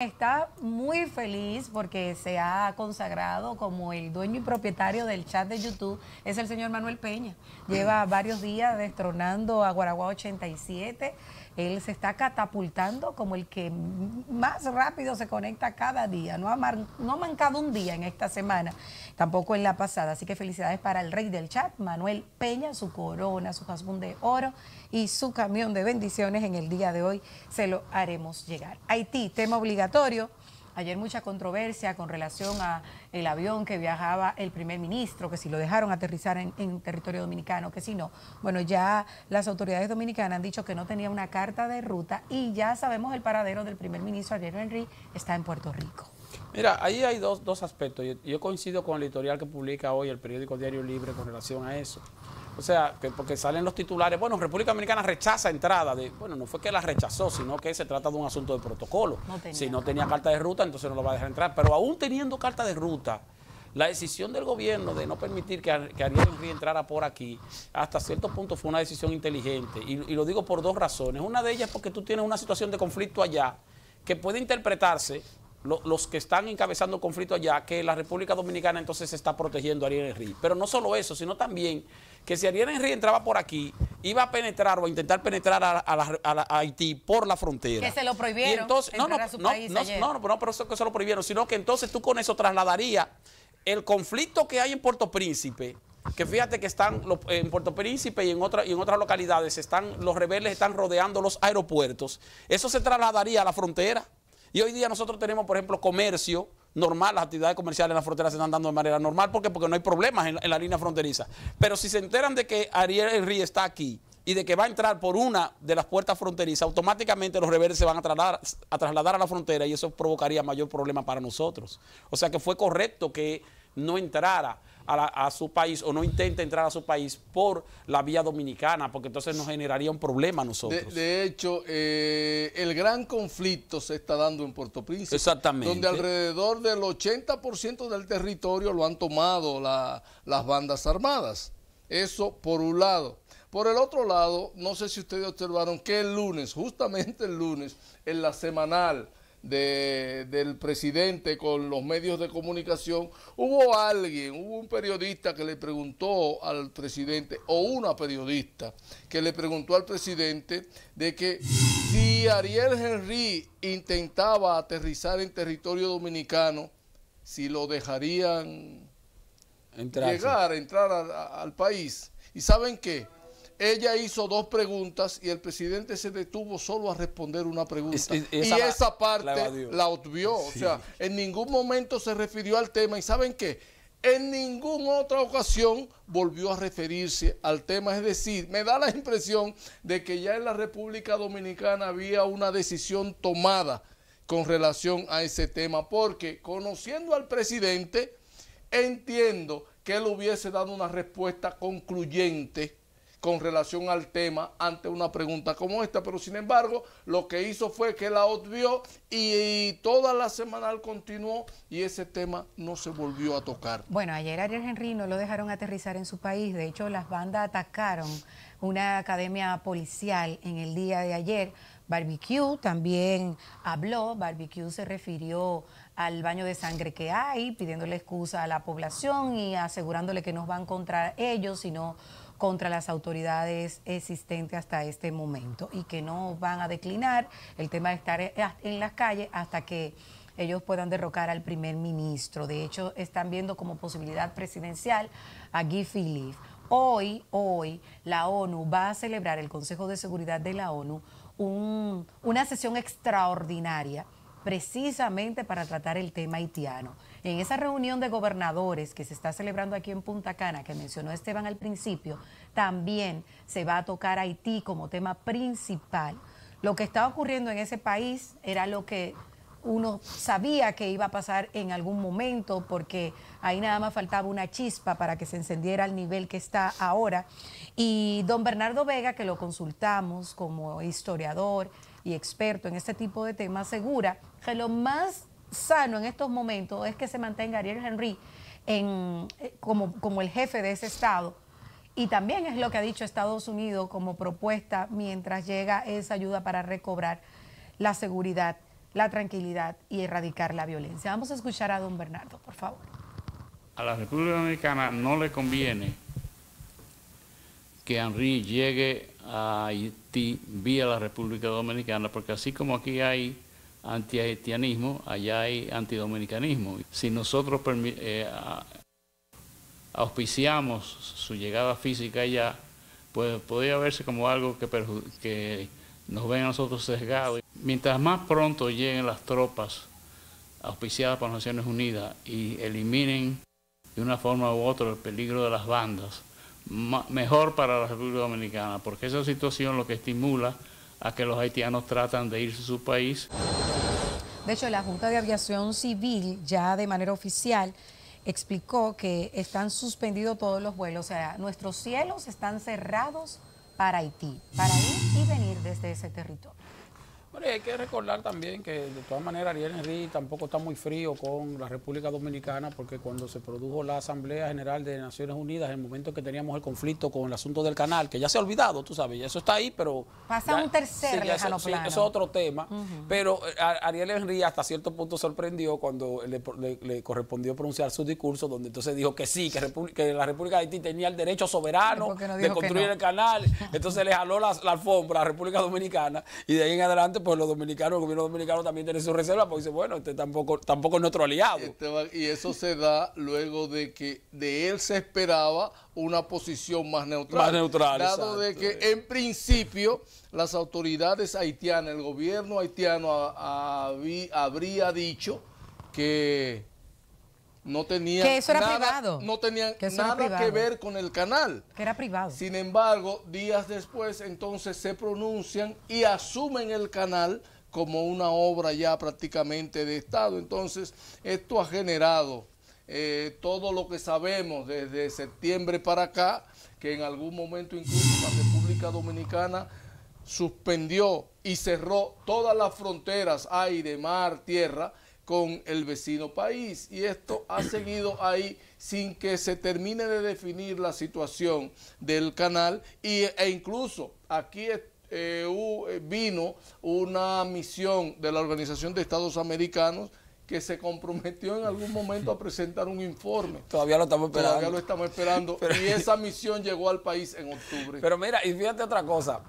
Está muy feliz porque se ha consagrado como el dueño y propietario del chat de YouTube. Es el señor Manuel Peña. Lleva varios días destronando a Guaragua 87. Él se está catapultando como el que más rápido se conecta cada día. No ha, mancado un día en esta semana, tampoco en la pasada. Así que felicidades para el rey del chat, Manuel Peña, su corona, su jazmón de oro y su camión de bendiciones en el día de hoy se lo haremos llegar. Haití, tema obligatorio. Ayer mucha controversia con relación a el avión que viajaba el primer ministro, que si lo dejaron aterrizar en, territorio dominicano, que si no. Bueno, ya las autoridades dominicanas han dicho que no tenía una carta de ruta y ya sabemos el paradero del primer ministro Ariel Henry está en Puerto Rico. Mira, ahí hay dos, dos aspectos. Yo, yo coincido con el editorial que publica hoy el periódico Diario Libre con relación a eso. O sea, que porque salen los titulares, bueno, República Dominicana rechaza entrada. De, bueno, no fue que la rechazó, sino que se trata de un asunto de protocolo. si no tenía carta de ruta, entonces no lo va a dejar entrar. Pero aún teniendo carta de ruta, la decisión del gobierno de no permitir que, Ariel Henry entrara por aquí, hasta cierto punto fue una decisión inteligente. Y, lo digo por dos razones. Una de ellas es porque tú tienes una situación de conflicto allá que puede interpretarse los que están encabezando el conflicto allá, que la República Dominicana entonces se está protegiendo a Ariel Henry. Pero no solo eso, sino también que si Ariel Henry entraba por aquí, iba a penetrar o a intentar penetrar a, Haití por la frontera. Que se lo prohibieron. no, no, no, no, no, pero eso que se lo prohibieron, sino que entonces tú con eso trasladarías el conflicto que hay en Puerto Príncipe que fíjate que están en Puerto Príncipe y en, otra, y en otras localidades, están, los rebeldes están rodeando los aeropuertos. Eso se trasladaría a la frontera. Y hoy día nosotros tenemos, por ejemplo, comercio normal, las actividades comerciales en la frontera se están dando de manera normal. ¿Por qué? Porque no hay problemas en, la línea fronteriza. Pero si se enteran de que Ariel Henry está aquí y de que va a entrar por una de las puertas fronterizas, automáticamente los rebeldes se van a trasladar a la frontera y eso provocaría mayor problema para nosotros. O sea que fue correcto que no entrara a, su país o no intente entrar a su país por la vía dominicana, porque entonces nos generaría un problema a nosotros. De, hecho, eh, el gran conflicto se está dando en Puerto Príncipe. Exactamente. Donde alrededor del 80% del territorio lo han tomado las bandas armadas. Eso por un lado. Por el otro lado, no sé si ustedes observaron que el lunes, justamente el lunes, en la semanal, de, del presidente con los medios de comunicación, hubo alguien, hubo un periodista que le preguntó al presidente, o una periodista, que le preguntó al presidente de que si Ariel Henry intentaba aterrizar en territorio dominicano, si lo dejarían llegar, entrar al país. ¿Y saben qué? ella hizo dos preguntas y el presidente se detuvo solo a responder una pregunta. y esa parte la, obvió. O sea, en ningún momento se refirió al tema. ¿Y saben qué? En ninguna otra ocasión volvió a referirse al tema. Es decir, me da la impresión de que ya en la República Dominicana había una decisión tomada con relación a ese tema, porque conociendo al presidente, entiendo que él hubiese dado una respuesta concluyente con relación al tema ante una pregunta como esta, pero sin embargo lo que hizo fue que la obvió y, toda la semanal continuó y ese tema no se volvió a tocar. Bueno, ayer Ariel Henry no lo dejaron aterrizar en su país, de hecho las bandas atacaron una academia policial en el día de ayer. Barbecue también habló, Barbecue se refirió al baño de sangre que hay, pidiéndole excusa a la población y asegurándole que no van contra ellos, sino contra las autoridades existentes hasta este momento y que no van a declinar el tema de estar eh, en las calles hasta que ellos puedan derrocar al primer ministro. De hecho, están viendo como posibilidad presidencial a Guy Philippe. Hoy, hoy, la ONU va a celebrar el Consejo de Seguridad de la ONU un, una sesión extraordinaria precisamente para tratar el tema haitiano. En esa reunión de gobernadores que se está celebrando aquí en Punta Cana, que mencionó Esteban al principio, también se va a tocar Haití como tema principal. Lo que está ocurriendo en ese país era lo que uno sabía que iba a pasar en algún momento porque ahí nada más faltaba una chispa para que se encendiera al nivel que está ahora. Y don Bernardo Vega, que lo consultamos como historiador, y experto en este tipo de temas, asegura que lo más sano en estos momentos es que se mantenga Ariel Henry eh, como, como el jefe de ese Estado. Y también es lo que ha dicho Estados Unidos como propuesta mientras llega esa ayuda para recobrar la seguridad, la tranquilidad y erradicar la violencia. Vamos a escuchar a don Bernardo, por favor. A la República Dominicana no le conviene que Henry llegue a Haití vía la República Dominicana, porque así como aquí hay haitianismo allá hay antidominicanismo. Si nosotros eh, auspiciamos su llegada física allá, pues podría verse como algo que, que nos ven a nosotros sesgados. Mientras más pronto lleguen las tropas auspiciadas por Naciones Unidas y eliminen de una forma u otra el peligro de las bandas, mejor para la República Dominicana, porque esa situación lo que estimula a que los haitianos tratan de irse a su país. De hecho, la Junta de Aviación Civil ya de manera oficial explicó que están suspendidos todos los vuelos, o sea, nuestros cielos están cerrados para Haití, para ir y venir desde ese territorio hay que recordar también que de todas maneras Ariel Henry tampoco está muy frío con la República Dominicana porque cuando se produjo la Asamblea General de Naciones Unidas, en el momento que teníamos el conflicto con el asunto del canal, que ya se ha olvidado, tú sabes, eso está ahí, pero... Pasa un tercer sí, eso, es otro tema, pero eh, Ariel Henry hasta cierto punto sorprendió cuando le, correspondió pronunciar su discurso, donde entonces dijo que sí, que, la República de Haití tenía el derecho soberano de construir el canal, entonces le jaló la alfombra a la República Dominicana y de ahí en adelante pues los dominicanos, el gobierno dominicano también tiene su reserva, porque dice, bueno, este tampoco, tampoco es nuestro aliado. Este y eso se da luego de que de él se esperaba una posición más neutral. Más neutral. Dado de que en principio las autoridades haitianas, el gobierno haitiano habría dicho que no tenía nada, No tenían que nada que ver con el canal. era privado. Sin embargo, días después entonces se pronuncian y asumen el canal como una obra ya prácticamente de Estado. Entonces, esto ha generado eh, todo lo que sabemos desde septiembre para acá, que en algún momento incluso la República Dominicana suspendió y cerró todas las fronteras, aire, mar, tierra, con el vecino país. Y esto ha seguido ahí sin que se termine de definir la situación del canal y, e incluso aquí eh, eh, vino una misión de la Organización de Estados Americanos que se comprometió en algún momento a presentar un informe. Todavía lo estamos esperando. Todavía lo estamos esperando. y esa misión llegó al país en octubre. Pero mira, y fíjate otra cosa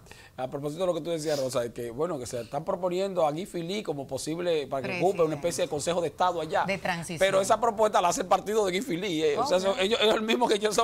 a propósito de lo que tú decías, Rosa, es que bueno, que se están proponiendo a Guy Fili como posible para que ocupe una especie de consejo de Estado allá. De transición. Pero esa propuesta la hace el partido de Guy Fili. Eh. O sea, ellos, que ellos son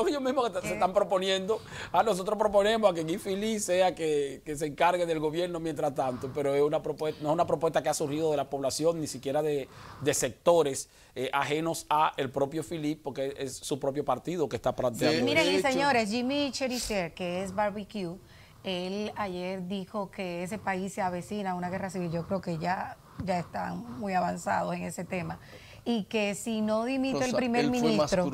ellos mismos que se están proponiendo. A ah, nosotros proponemos a que Guy sea que, se encargue del gobierno mientras tanto. Pero es una propuesta, no es una propuesta que ha surgido de la población, ni siquiera de, sectores eh, ajenos a el propio Philip, porque es su propio partido que está planteando. miren, señores, Jimmy Chericher, que es barbecue él ayer dijo que ese país se avecina a una guerra civil. Yo creo que ya, ya están muy avanzados en ese tema. Y que si no dimite el primer ministro,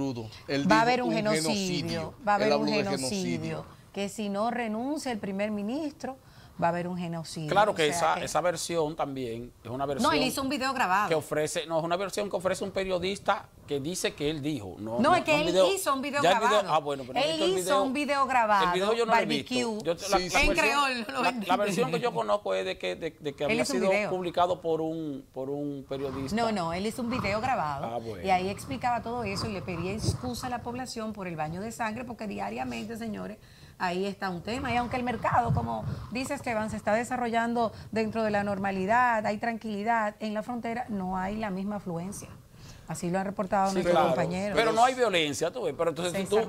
va a haber un, genocidio, Va a haber un genocidio. Que si no renuncia el primer ministro, va a haber un genocidio. Claro que, esa, esa versión también es una versión. No, él hizo un video grabado. Que ofrece, no, es una versión que ofrece un periodista que dice que él dijo. No, no, es que él hizo un video grabado. ah, bueno, él hizo un video grabado. El video yo no Lo he visto. la, en versión, creol. la, la, versión que yo conozco es de que, de, que había sido publicado por un, por un periodista. No, no, él hizo un video grabado. Ah, bueno. Y ahí explicaba todo eso y le pedía excusa a la población por el baño de sangre, porque diariamente, señores, ahí está un tema. Y aunque el mercado, como dice Esteban, se está desarrollando dentro de la normalidad, hay tranquilidad, en la frontera no hay la misma afluencia. Así lo han reportado nuestros compañeros. Pero no hay violencia, tú ves. Pero entonces, tú,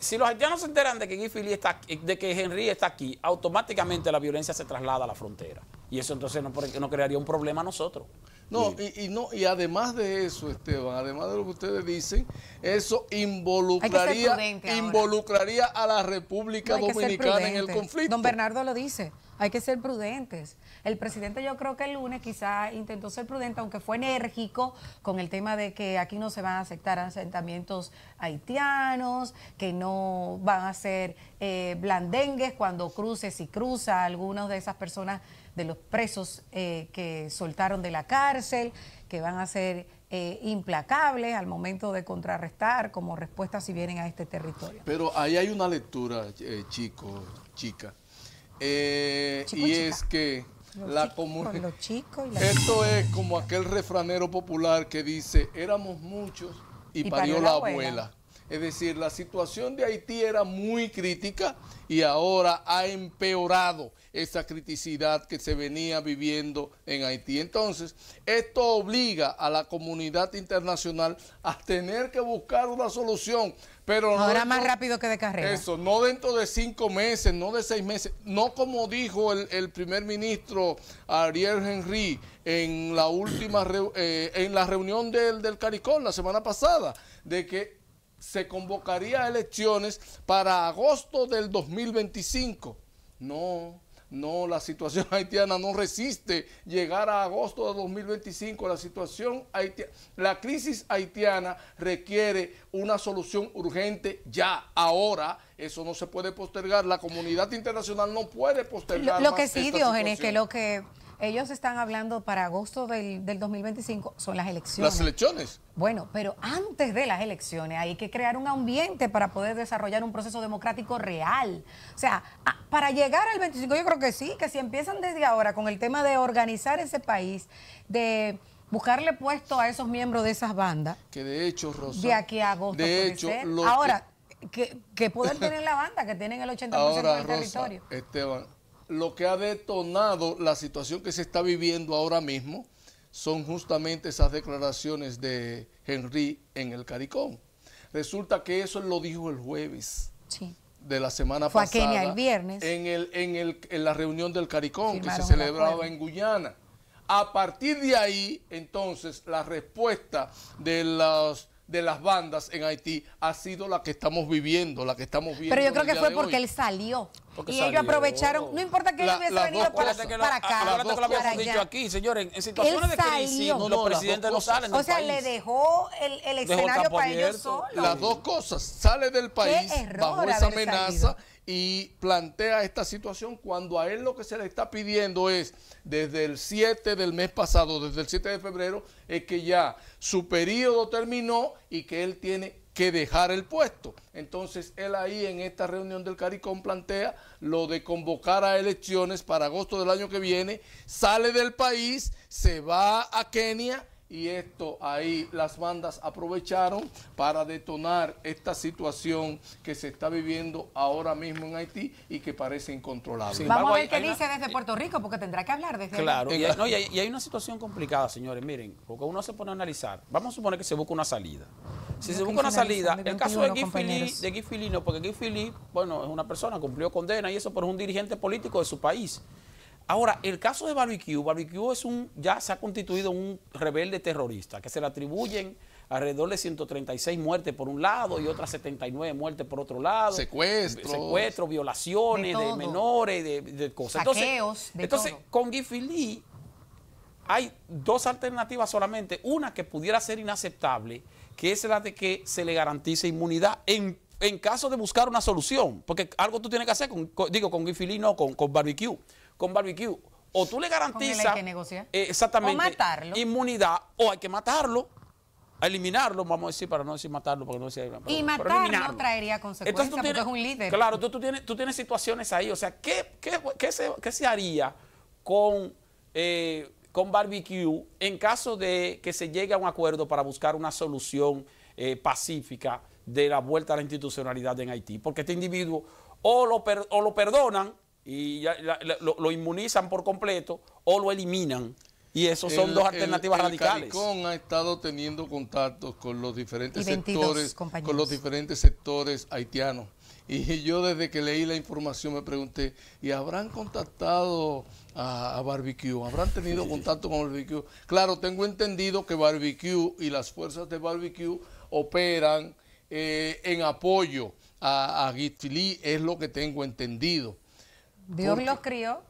si, los haitianos se enteran de que Gifili está de que Henry está aquí, automáticamente la violencia se traslada a la frontera. Y eso entonces no, no crearía un problema a nosotros. No, y, no, y además de eso, Esteban, además de lo que ustedes dicen, eso involucraría, involucraría a la República Dominicana en el conflicto. Don Bernardo lo dice, hay que ser prudentes. El presidente yo creo que el lunes quizá intentó ser prudente, aunque fue enérgico con el tema de que aquí no se van a aceptar asentamientos haitianos, que no van a ser eh, blandengues cuando cruces y cruza algunas de esas personas de los presos eh, que soltaron de la cárcel, que van a ser eh, implacables al momento de contrarrestar como respuesta si vienen a este territorio. Pero ahí hay una lectura, eh, chico, chica, y es que la comunidad... Esto es como aquel refranero popular que dice, éramos muchos y, parió, la abuela. Es decir, la situación de Haití era muy crítica y ahora ha empeorado esa criticidad que se venía viviendo en Haití. Entonces, esto obliga a la comunidad internacional a tener que buscar una solución. Pero ahora más rápido que de carrera. Eso, no dentro de cinco meses, no de seis meses, no como dijo el, primer ministro Ariel Henry en la última eh, en la reunión del, del CARICOM la semana pasada, de que se convocaría a elecciones para agosto del 2025. No, no, la situación haitiana no resiste llegar a agosto de 2025. La situación haitiana, la crisis haitiana requiere una solución urgente ya, ahora. Eso no se puede postergar. La comunidad internacional no puede postergar. Lo, que sí, Diógenes, que lo que ellos están hablando para agosto del, del 2025, son las elecciones. Las elecciones. Bueno, pero antes de las elecciones hay que crear un ambiente para poder desarrollar un proceso democrático real. O sea, para llegar al 25 yo creo que sí, que si empiezan desde ahora con el tema de organizar ese país, de buscarle puesto a esos miembros de esas bandas. Que de hecho, Rosa. De aquí a agosto. De hecho, ahora, que, que, poder tener la banda, que tienen el 80% del territorio. Esteban, lo que ha detonado la situación que se está viviendo ahora mismo son justamente esas declaraciones de Henry en el Caricón. Resulta que eso lo dijo el jueves de la semana pasada. el viernes. En, la reunión del Caricom que se celebraba en Guyana. A partir de ahí, entonces, la respuesta de los de las bandas en Haití ha sido la que estamos viviendo, la que estamos viendo. Pero yo creo que fue porque él salió. y ellos aprovecharon, no importa que él hubiese venido para, para, que lo, para acá. que lo habíamos dicho aquí, señores, en situaciones de crisis no, los presidentes no salen O sea, le dejó el, el escenario para ellos solos. Las dos cosas, sale del país bajo esa amenaza y plantea esta situación cuando a él lo que se le está pidiendo es, desde el 7 del mes pasado, desde el 7 de febrero, es que ya su periodo terminó y que él tiene que dejar el puesto. Entonces él ahí en esta reunión del CARICOM plantea lo de convocar a elecciones para agosto del año que viene, sale del país, se va a Kenia y esto ahí las bandas aprovecharon para detonar esta situación que se está viviendo ahora mismo en Haití y que parece incontrolable. Vamos a ver qué dice desde Puerto Rico porque tendrá que hablar desde Claro, y, hay, y, hay, una situación complicada, señores, miren, porque uno se pone a analizar. Vamos a suponer que se busca una salida. Si se busca una salida, el caso de Guy, porque Guy bueno, es una persona, cumplió condena y eso, por un dirigente político de su país. Ahora, el caso de Barbecue, Barbecue es un, ya se ha constituido un rebelde terrorista que se le atribuyen alrededor de 136 muertes por un lado y otras 79 muertes por otro lado. Secuestros. Secuestros, violaciones de, menores, de, cosas. Saqueos, entonces, entonces con Gifili hay dos alternativas solamente. Una que pudiera ser inaceptable, que es la de que se le garantice inmunidad en, en caso de buscar una solución. Porque algo tú tienes que hacer, con, digo, con Gifili no, con, con Barbecue con barbecue. O tú le garantizas que eh, exactamente o matarlo. inmunidad o hay que matarlo, eliminarlo, vamos a decir, para no decir matarlo, porque no decir... y matarlo no traería consecuencias Entonces, tú tienes, es un líder. Claro, tú, tienes, tú tienes situaciones ahí. O sea, ¿qué, qué, se, qué se, haría con... Eh, con barbecue en caso de que se llegue a un acuerdo para buscar una solución eh, pacífica de la vuelta a la institucionalidad en Haití. Porque este individuo o lo, o lo perdonan y ya, lo, inmunizan por completo o lo eliminan. Y eso son dos alternativas radicales el radicales. Caricón ha estado teniendo contactos con los diferentes sectores, con los diferentes sectores haitianos. Y yo desde que leí la información me pregunté, ¿y habrán contactado a, Barbecue? ¿Habrán tenido contacto con Barbecue? Claro, tengo entendido que Barbecue y las fuerzas de Barbecue operan eh, en apoyo a, a es lo que tengo entendido. Dios los crió.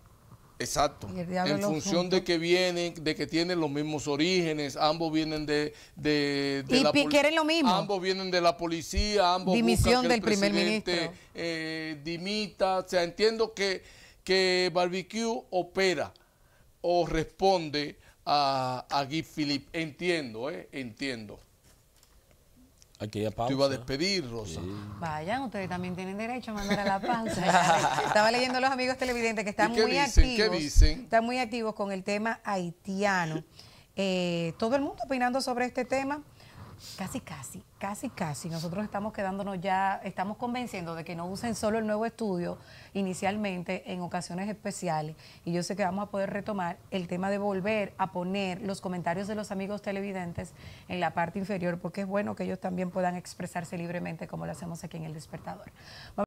Exacto. En función de que vienen, de que tienen los mismos orígenes, ambos vienen de, de, la quieren lo mismo. Ambos vienen de la policía, ambos dimisión del primer ministro eh, dimita, o sea, entiendo que que Barbecue opera o responde a, a Guy Philip. Entiendo, eh, entiendo. Aquella pausa. Te iba a despedir, Rosa. Vayan, ustedes también tienen derecho a mandar a la paz. Estaba leyendo los amigos televidentes que están muy activos. Están muy activos con el tema haitiano. Eh, todo el mundo opinando sobre este tema. Casi, casi, casi, casi. Nosotros estamos quedándonos ya, estamos convenciendo de que no usen solo el nuevo estudio inicialmente en ocasiones especiales. Y yo sé que vamos a poder retomar el tema de volver a poner los comentarios de los amigos televidentes en la parte inferior, porque es bueno que ellos también puedan expresarse libremente como lo hacemos aquí en el despertador.